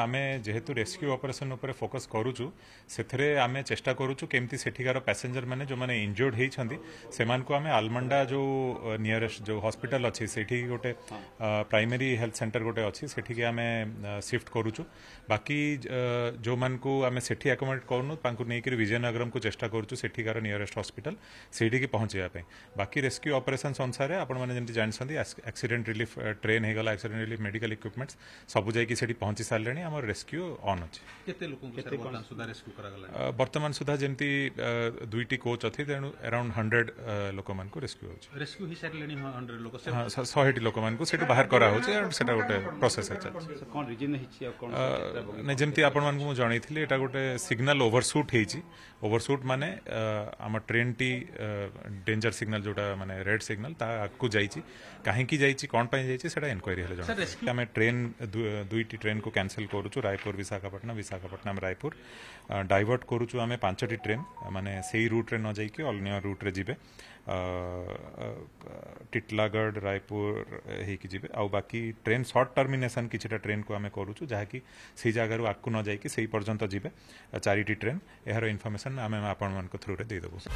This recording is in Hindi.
आम जेहेतु रेस्क्यू अपरेसन फोकस करुचु से आम चेषा करुचु केमती सेठिकार पैसेंजर मैंने जो मैंने इंजोर्ड होती आम आलमंडा जो नियरेस्ट जो हस्पिटाल अच्छे से गोटे प्राइमरी हेल्थ सेन्टर गोटे अच्छी से आम सिफ्ट करुचु बाकी जो मूँ आम से आकोमोडेट करूँ नहीं विजयनगरम को चेषा करुँ से निरेस्ट हस्पिटाल से पहुंचापी बाकी रेस्क्यू अपरेसन अनुसार आपंट जानते एक्सीडेट रिलीफ ट्रेन होगा एक्सीडेंट रिलीफ मेडिकल इक्विपमेंट्स सब जाइए पहुंची सारे ପାଇଁ ଆମର ରେସ୍କ୍ୟୁ ଅନ୍ ଅଛି ବର୍ତ୍ତମାନ ସୁଦ୍ଧା ଯେମିତି ଦୁଇଟି କୋଚ୍ ଅଛି ତେଣୁ ଆରାଉଣ୍ଡ ହଣ୍ଡ୍ରେଡ୍ ଲୋକମାନଙ୍କୁ ରେସ୍କ୍ୟୁ ହେଉଛି ଶହେଟି ଲୋକମାନଙ୍କୁ ସେଠୁ ବାହାର କରାହେଉଛି ସେଟା ଗୋଟେ ପ୍ରୋସେସ୍ ଚାଲିଛି ଯେମିତି ଆପଣମାନଙ୍କୁ ମୁଁ ଜଣେଇଥିଲି ଏଟା ଗୋଟେ ସିଗ୍ନାଲ୍ ଓଭରସୁଟ୍ ହେଇଛି ଓଭରସୁଟ୍ ମାନେ ଆମ ଟ୍ରେନ୍ଟି ଡେଞ୍ଜର ସିଗ୍ନାଲ୍ ଯୋଉଟା ମାନେ ରେଡ୍ ସିଗ୍ନାଲ୍ ତା ଆଗକୁ ଯାଇଛି କାହିଁକି ଯାଇଛି କ'ଣ ପାଇଁ ଯାଇଛି ସେଟା ଏନକ୍ୱାରି ହେଲେ ଜଣା ଆମେ ଟ୍ରେନ୍ ଦୁଇଟି ଟ୍ରେନ୍କୁ କ୍ୟାନସେଲ୍ करूँ रायपुर विशाखापाट विशाखापाट रायपुर डाइवर्ट करूँ आम पांचटी ट्रेन मानने से ही रूट्रे न जाइक अन्न रूट्रे जी टीटलागढ़ रायपुर जी बाकी ट्रेन सर्ट टर्मिनेसन कि ट्रेन को आम कर जहाँकि जगह आगे न जाइक से पर्यटन जी चार ट्रेन यार इनफर्मेसन आम आपण मूरे देदेबू